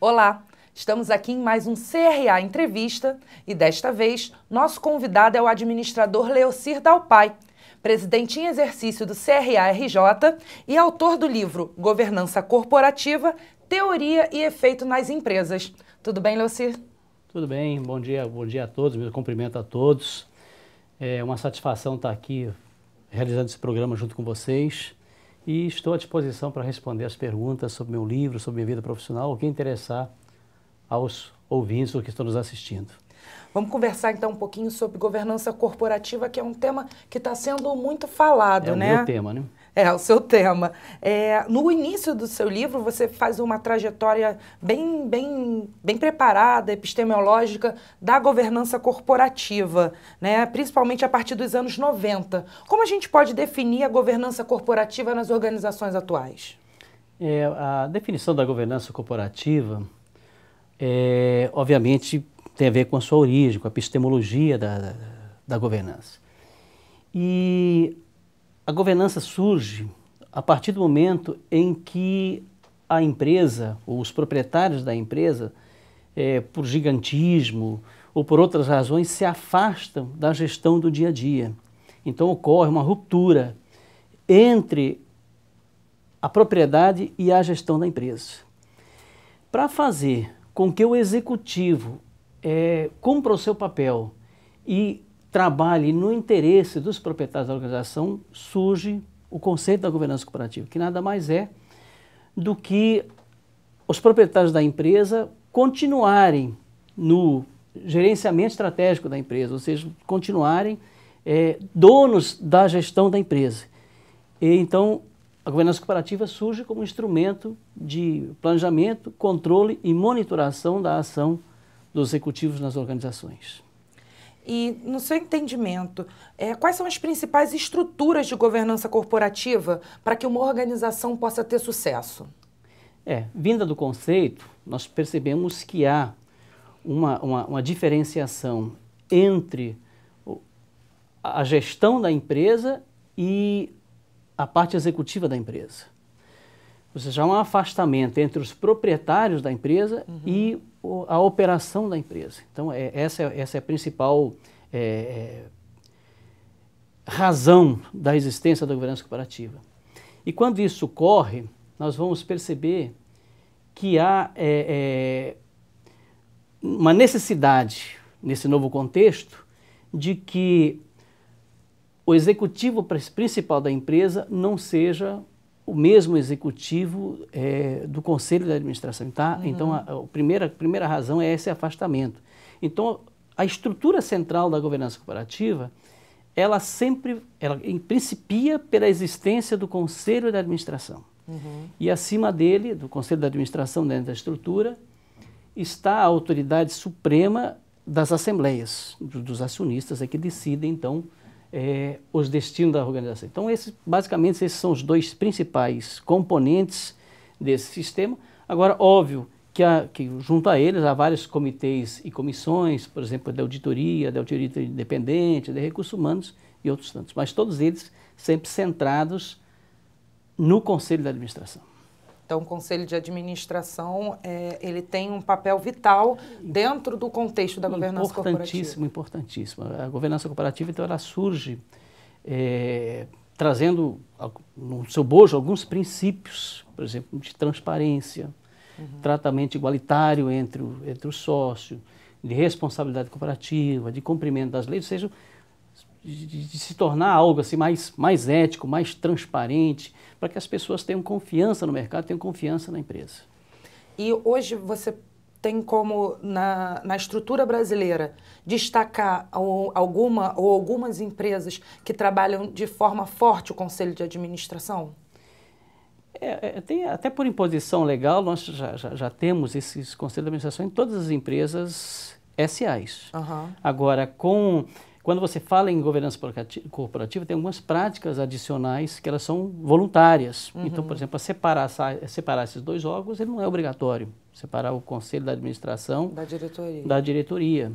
Olá, estamos aqui em mais um CRA Entrevista e desta vez nosso convidado é o administrador Leocir Dalpai, presidente em exercício do CRA RJ e autor do livro Governança Corporativa, Teoria e Efeito nas Empresas. Tudo bem, Leocir? Tudo bem, bom dia, bom dia a todos, meu cumprimento a todos. É uma satisfação estar aqui realizando esse programa junto com vocês e estou à disposição para responder as perguntas sobre meu livro, sobre minha vida profissional, o que interessar aos ouvintes ou que estão nos assistindo. Vamos conversar então um pouquinho sobre governança corporativa, que é um tema que está sendo muito falado, é né? É o meu tema, né? É, o seu tema. É, no início do seu livro, você faz uma trajetória bem, bem, bem preparada, epistemológica, da governança corporativa, né? principalmente a partir dos anos 90. Como a gente pode definir a governança corporativa nas organizações atuais? É, a definição da governança corporativa, é, obviamente, tem a ver com a sua origem, com a epistemologia da, da, da governança. E a governança surge a partir do momento em que a empresa, ou os proprietários da empresa, é, por gigantismo ou por outras razões, se afastam da gestão do dia a dia. Então ocorre uma ruptura entre a propriedade e a gestão da empresa. Para fazer com que o executivo é, cumpra o seu papel e trabalhe no interesse dos proprietários da organização, surge o conceito da governança cooperativa que nada mais é do que os proprietários da empresa continuarem no gerenciamento estratégico da empresa, ou seja, continuarem é, donos da gestão da empresa. E, então, a governança cooperativa surge como instrumento de planejamento, controle e monitoração da ação dos executivos nas organizações. E, no seu entendimento, é, quais são as principais estruturas de governança corporativa para que uma organização possa ter sucesso? É, vinda do conceito, nós percebemos que há uma, uma, uma diferenciação entre a gestão da empresa e a parte executiva da empresa ou seja, há um afastamento entre os proprietários da empresa uhum. e o, a operação da empresa. Então, é, essa, é, essa é a principal é, é, razão da existência da governança cooperativa. E quando isso ocorre, nós vamos perceber que há é, é, uma necessidade, nesse novo contexto, de que o executivo principal da empresa não seja o mesmo executivo é, do conselho de administração. Tá? Uhum. Então, a, a, primeira, a primeira razão é esse afastamento. Então, a estrutura central da governança corporativa, ela sempre, ela principia pela existência do conselho de administração. Uhum. E acima dele, do conselho de administração dentro da estrutura, está a autoridade suprema das assembleias, do, dos acionistas, é que decidem, então, é, os destinos da organização. Então, esses, basicamente, esses são os dois principais componentes desse sistema. Agora, óbvio que, há, que junto a eles há vários comitês e comissões, por exemplo, da auditoria, da auditoria independente, de recursos humanos e outros tantos, mas todos eles sempre centrados no conselho da administração. Então, o conselho de administração é, ele tem um papel vital dentro do contexto da governança importantíssimo, corporativa. Importantíssimo, importantíssimo. A governança corporativa então ela surge é, trazendo no seu bojo alguns princípios, por exemplo, de transparência, uhum. tratamento igualitário entre o, entre o sócio, de responsabilidade corporativa, de cumprimento das leis, ou seja, de, de, se tornar algo assim mais, mais ético, mais transparente, para que as pessoas tenham confiança no mercado, tenham confiança na empresa. E hoje você tem como, na, na estrutura brasileira, destacar alguma ou algumas empresas que trabalham de forma forte o conselho de administração? É, é, tem, até por imposição legal, nós já, já, já, temos esses conselhos de administração em todas as empresas SAs. Uhum. Agora, com quando você fala em governança corporativa, tem algumas práticas adicionais que elas são voluntárias. Uhum. Então, por exemplo, a separar, separar esses dois órgãos, ele não é obrigatório. Separar o conselho da administração da diretoria. Da diretoria.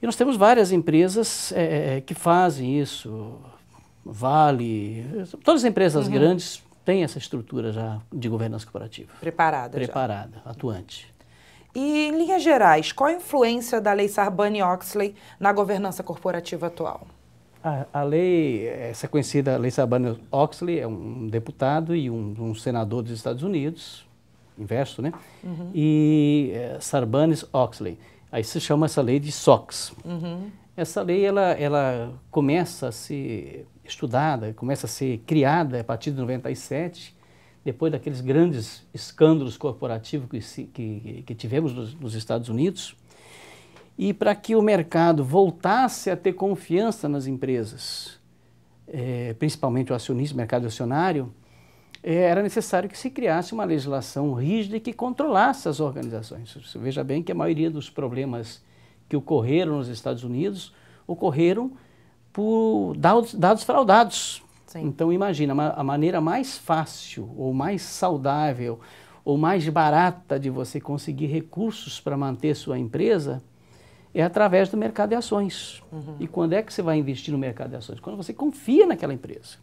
E nós temos várias empresas é, que fazem isso. Vale, todas as empresas uhum. grandes têm essa estrutura já de governança corporativa. Preparada. Preparada, já. atuante. E, em linhas gerais, qual a influência da lei Sarbanes-Oxley na governança corporativa atual? A, a, lei, é, essa conhecida lei Sarbanes-Oxley, é um deputado e um, um, senador dos Estados Unidos, inverso, né? Uhum. E é, Sarbanes-Oxley. Aí se chama essa lei de SOX. Uhum. Essa lei, ela, ela começa a ser estudada, começa a ser criada a partir de 97 depois daqueles grandes escândalos corporativos que, que, que tivemos nos, nos, Estados Unidos, e para que o mercado voltasse a ter confiança nas empresas, é, principalmente o acionista, o mercado acionário, é, era necessário que se criasse uma legislação rígida que controlasse as organizações. Você veja bem que a maioria dos problemas que ocorreram nos Estados Unidos ocorreram por dados, dados fraudados Sim. Então imagina, a maneira mais fácil ou mais saudável ou mais barata de você conseguir recursos para manter sua empresa é através do mercado de ações. Uhum. E quando é que você vai investir no mercado de ações? Quando você confia naquela empresa.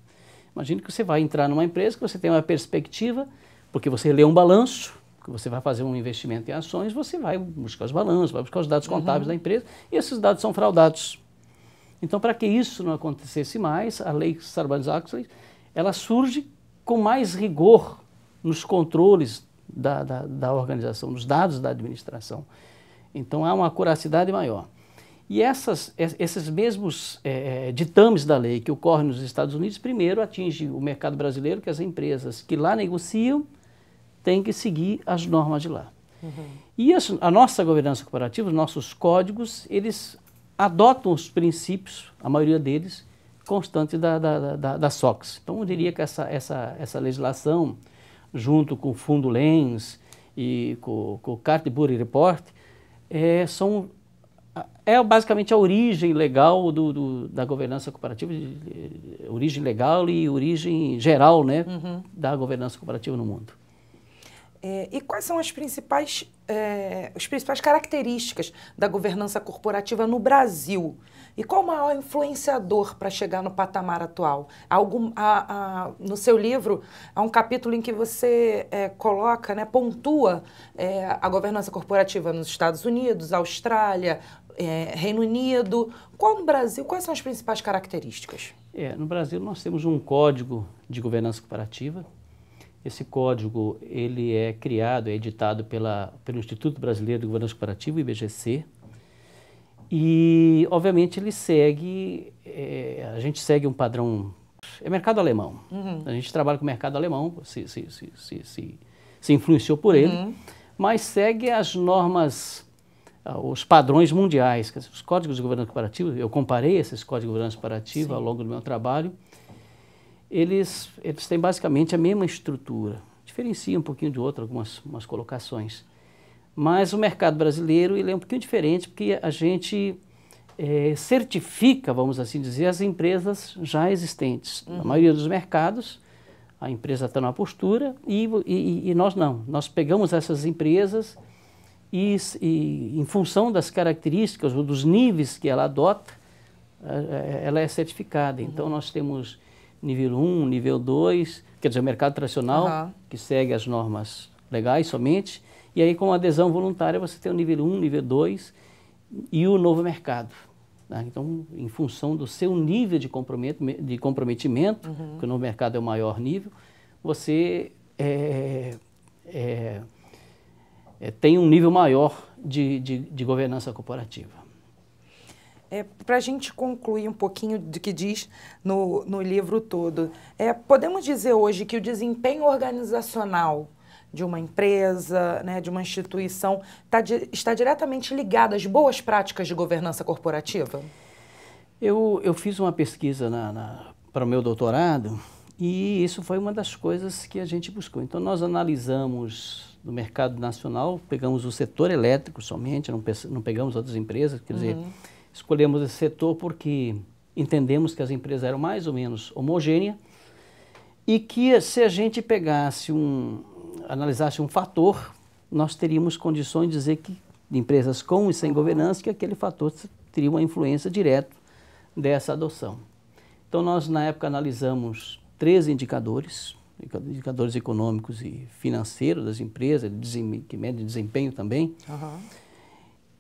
Imagine que você vai entrar numa empresa que você tem uma perspectiva, porque você lê um balanço, que você vai fazer um investimento em ações, você vai buscar os balanços, vai buscar os dados contábeis uhum. da empresa, e esses dados são fraudados. Então, para que isso não acontecesse mais, a lei Sarbanes-Oxley ela surge com mais rigor nos controles da, da, da, organização, nos dados da administração. Então há uma acuracidade maior. E essas, esses mesmos é, é, ditames da lei que ocorrem nos Estados Unidos, primeiro atinge o mercado brasileiro, que as empresas que lá negociam têm que seguir as normas de lá. Uhum. E a, a nossa governança corporativa, os nossos códigos, eles adotam os princípios, a maioria deles, constantes da, da, da, da SOX. Então, eu diria que essa, essa, essa legislação, junto com o Fundo Lens e com, com o Cartbury Report, é, são, é basicamente a origem legal do, do da governança cooperativa, origem legal e origem geral né, uhum. da governança cooperativa no mundo. É, e quais são as principais, é, as principais características da governança corporativa no Brasil? E qual o maior influenciador para chegar no patamar atual? Algum, a, a, no seu livro, há um capítulo em que você é, coloca, né, pontua é, a governança corporativa nos Estados Unidos, Austrália, é, Reino Unido. Qual no Brasil? Quais são as principais características? É, no Brasil, nós temos um código de governança corporativa, esse código ele é criado, é editado pela, pelo Instituto Brasileiro de Governança Corporativa, IBGC, e obviamente ele segue, é, a gente segue um padrão, é mercado alemão. Uhum. A gente trabalha com o mercado alemão, se, se, se, se, se, se influenciou por ele, uhum. mas segue as normas ah, os padrões mundiais, os códigos de governança cooperativa, Eu comparei esses códigos de governança cooperativa Sim. ao longo do meu trabalho eles, eles têm basicamente a mesma estrutura. Diferencia um pouquinho de outro algumas umas colocações. Mas o mercado brasileiro ele é um pouquinho diferente porque a gente é, certifica, vamos assim dizer, as empresas já existentes. Uhum. Na maioria dos mercados, a empresa está numa postura e, e, e, nós não. Nós pegamos essas empresas e, e, em função das características ou dos níveis que ela adota, eh, eh, ela é certificada. Então, uhum. nós temos nível 1, nível 2, quer dizer, o mercado tradicional, uhum. que segue as normas legais somente. E aí, com adesão voluntária, você tem o nível 1, nível 2 e o novo mercado. Né? Então, em função do seu nível de comprometimento, de comprometimento uhum. que o novo mercado é o maior nível, você é, é, é, tem um nível maior de, de, de governança corporativa. É, para a gente concluir um pouquinho do que diz no, no livro todo, é, podemos dizer hoje que o desempenho organizacional de uma empresa, né, de uma instituição, tá, está diretamente ligado às boas práticas de governança corporativa? Eu, eu fiz uma pesquisa para o meu doutorado e isso foi uma das coisas que a gente buscou. Então, nós analisamos no mercado nacional, pegamos o setor elétrico somente, não, não pegamos outras empresas, quer uhum. dizer Escolhemos esse setor porque entendemos que as empresas eram mais ou menos homogêneas e que se a gente pegasse um, analisasse um fator, nós teríamos condições de dizer que de empresas com e sem governança que aquele fator teria uma influência direta dessa adoção. Então nós na época analisamos três indicadores, indicadores econômicos e financeiros das empresas, que medem desempenho também. Uhum.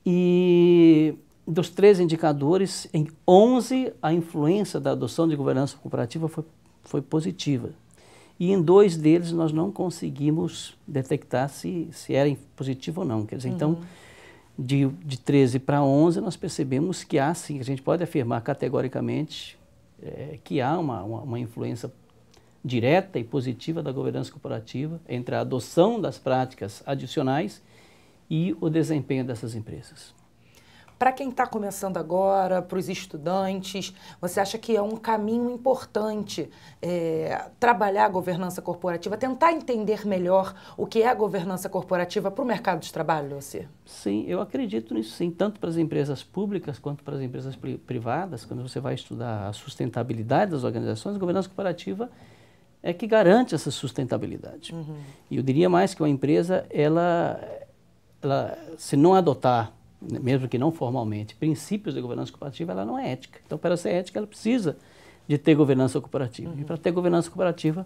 E dos três indicadores, em 11 a influência da adoção de governança corporativa foi, foi positiva. E em dois deles nós não conseguimos detectar se, se era positivo ou não. Quer dizer, então, uhum. então, de, de 13 para 11, nós percebemos que há sim, a gente pode afirmar categoricamente é, que há uma, uma, uma influência direta e positiva da governança corporativa entre a adoção das práticas adicionais e o desempenho dessas empresas. Para quem está começando agora, para os estudantes, você acha que é um caminho importante é, trabalhar a governança corporativa, tentar entender melhor o que é a governança corporativa para o mercado de trabalho, você? Sim, eu acredito nisso sim, tanto para as empresas públicas quanto para as empresas privadas. Quando você vai estudar a sustentabilidade das organizações, a governança corporativa é que garante essa sustentabilidade. Uhum. E eu diria mais que uma empresa, ela, ela se não adotar mesmo que não formalmente, princípios de governança cooperativa ela não é ética. Então, para ser ética, ela precisa de ter governança cooperativa Uhum. E para ter governança cooperativa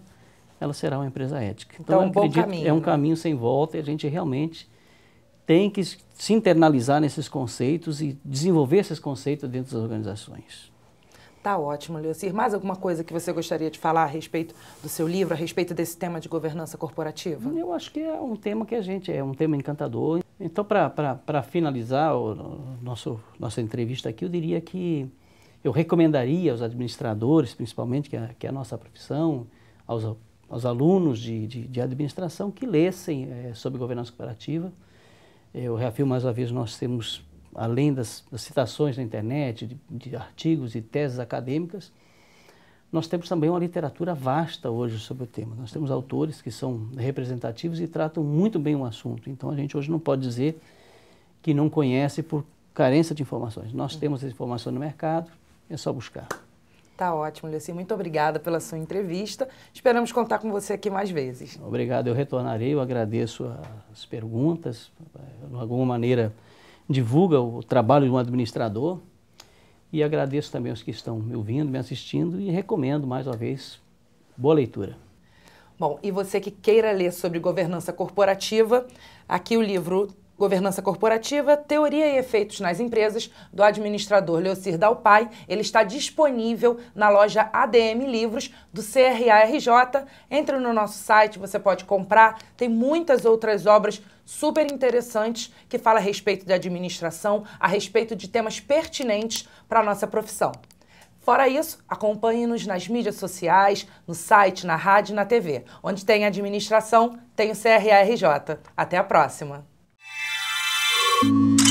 ela será uma empresa ética. Então, então é um bom caminho. É um né? caminho sem volta e a gente realmente tem que se internalizar nesses conceitos e desenvolver esses conceitos dentro das organizações. Tá ótimo, Leocir. Mais alguma coisa que você gostaria de falar a respeito do seu livro, a respeito desse tema de governança corporativa? Eu acho que é um tema que a gente é um tema encantador. Então, para finalizar o, nosso, nossa entrevista aqui, eu diria que eu recomendaria aos administradores, principalmente, que é, que é a nossa profissão, aos, aos alunos de, de, de administração que lessem é, sobre governança cooperativa. Eu reafirmo mais uma vez, nós temos além das, das citações na internet, de, de artigos e teses acadêmicas, nós temos também uma literatura vasta hoje sobre o tema. Nós temos autores que são representativos e tratam muito bem o assunto. Então a gente hoje não pode dizer que não conhece por carência de informações. Nós temos essa informação no mercado, é só buscar. Tá ótimo, Luci. Muito obrigada pela sua entrevista. Esperamos contar com você aqui mais vezes. Obrigado, eu retornarei. Eu agradeço as perguntas. Eh, de alguma maneira divulga o trabalho de um administrador. E agradeço também os que estão me ouvindo, me assistindo e recomendo mais uma vez boa leitura. Bom, e você que queira ler sobre governança corporativa, aqui o livro Governança Corporativa, Teoria e Efeitos nas Empresas, do administrador Leocir Dalpai. Ele está disponível na loja ADM Livros do CRARJ. Entre no nosso site, você pode comprar. Tem muitas outras obras super interessantes que fala a respeito de administração, a respeito de temas pertinentes para a nossa profissão. Fora isso, acompanhe-nos nas mídias sociais, no site, na rádio e na TV. Onde tem administração, tem o CRARJ. Até a próxima! thank you